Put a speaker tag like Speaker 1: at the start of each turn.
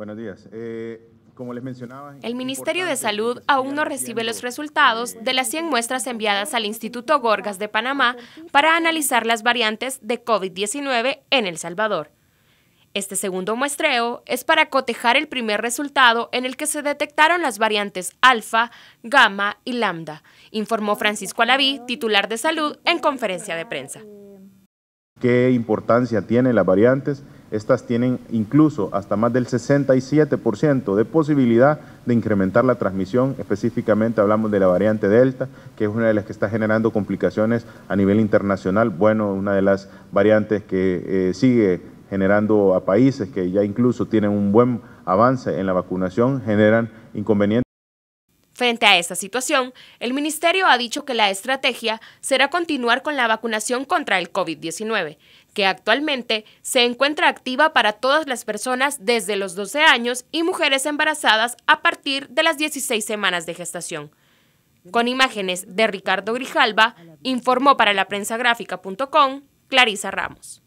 Speaker 1: Buenos días. Eh, como les mencionaba,
Speaker 2: el Ministerio de Salud aún no recibe los resultados de las 100 eh, muestras enviadas al Instituto Gorgas de Panamá para analizar las variantes de COVID-19 en El Salvador. Este segundo muestreo es para cotejar el primer resultado en el que se detectaron las variantes alfa, gamma y lambda, informó Francisco Alaví, titular de salud, en conferencia de prensa.
Speaker 1: ¿Qué importancia tienen las variantes? Estas tienen incluso hasta más del 67% de posibilidad de incrementar la transmisión. Específicamente hablamos de la variante Delta, que es una de las que está generando complicaciones a nivel internacional. Bueno, una de las variantes que eh, sigue generando a países que ya incluso tienen un buen avance en la vacunación, generan inconvenientes.
Speaker 2: Frente a esta situación, el Ministerio ha dicho que la estrategia será continuar con la vacunación contra el COVID-19 que actualmente se encuentra activa para todas las personas desde los 12 años y mujeres embarazadas a partir de las 16 semanas de gestación. Con imágenes de Ricardo Grijalva, informó para la prensa gráfica.com Clarisa Ramos.